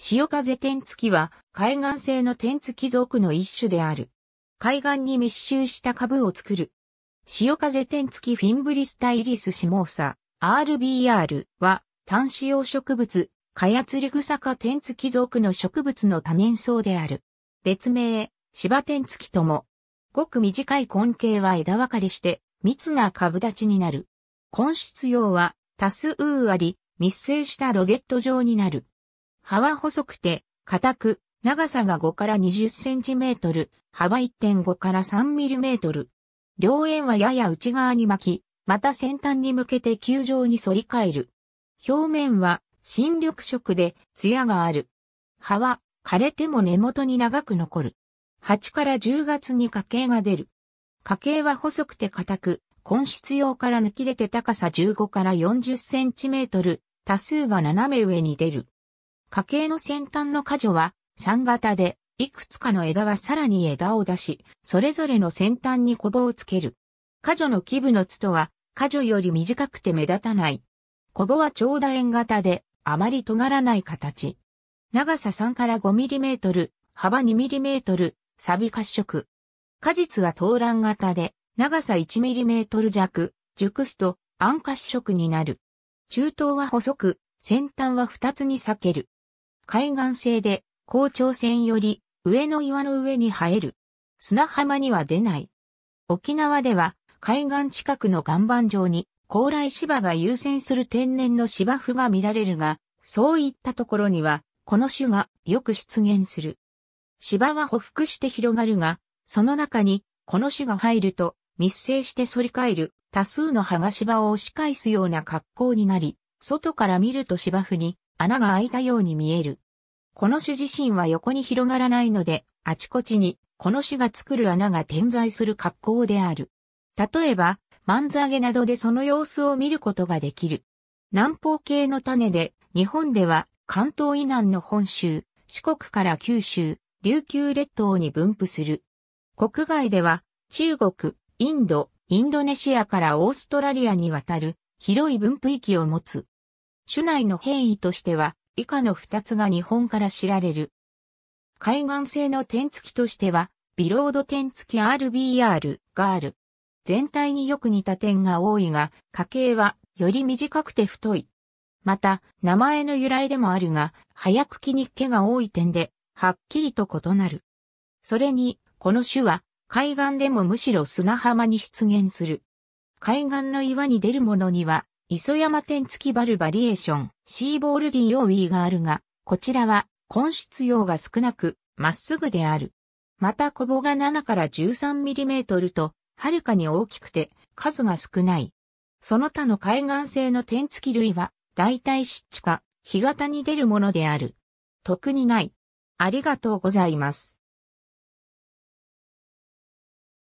潮風天付きは海岸性の天付き属の一種である。海岸に密集した株を作る。潮風天付きフィンブリスタイリスシモーサ RBR は単子葉植物、カヤツリグサ科天付き属の植物の多年草である。別名、芝天付きとも。ごく短い根茎は枝分かれして密な株立ちになる。根室葉は多数あり、密生したロゼット状になる。葉は細くて、硬く、長さが5から20センチメートル、幅1.5から3ミリメートル。両縁はやや内側に巻き、また先端に向けて球状に反り返る。表面は新緑色で艶がある。葉は枯れても根元に長く残る。8から10月に花茎が出る。花茎は細くて硬く、根室用から抜き出て高さ15から40センチメートル、多数が斜め上に出る。家系の先端の果樹は、3型で、いくつかの枝はさらに枝を出し、それぞれの先端にコブをつける。果樹の基部のつとは、果樹より短くて目立たない。コブは長楕円型で、あまり尖らない形。長さ3から5ミリメートル、幅2ミリメートル、錆び褐色。果実は頭卵型で、長さ1ミリメートル弱、熟すと暗褐色になる。中等は細く、先端は2つに裂ける。海岸性で、校長線より上の岩の上に生える。砂浜には出ない。沖縄では海岸近くの岩盤上に高麗芝が優先する天然の芝生が見られるが、そういったところにはこの種がよく出現する。芝は匍匐して広がるが、その中にこの種が入ると密生して反り返る多数の葉が芝を押し返すような格好になり、外から見ると芝生に穴が開いたように見える。この種自身は横に広がらないので、あちこちにこの種が作る穴が点在する格好である。例えば、マンズ揚げなどでその様子を見ることができる。南方系の種で、日本では関東以南の本州、四国から九州、琉球列島に分布する。国外では、中国、インド、インドネシアからオーストラリアに渡る広い分布域を持つ。種内の変異としては、以下の二つが日本から知られる。海岸性の点付きとしては、ビロード点付き RBR がある。全体によく似た点が多いが、家系はより短くて太い。また、名前の由来でもあるが、早く木に毛が多い点で、はっきりと異なる。それに、この種は、海岸でもむしろ砂浜に出現する。海岸の岩に出るものには、磯山天付きバルバリエーション、シーボールディオウィーがあるが、こちらは、根質用が少なく、まっすぐである。また小棒が7から 13mm と、はるかに大きくて、数が少ない。その他の海岸性の天付き類は、大体湿地か、干潟に出るものである。特にない。ありがとうございます。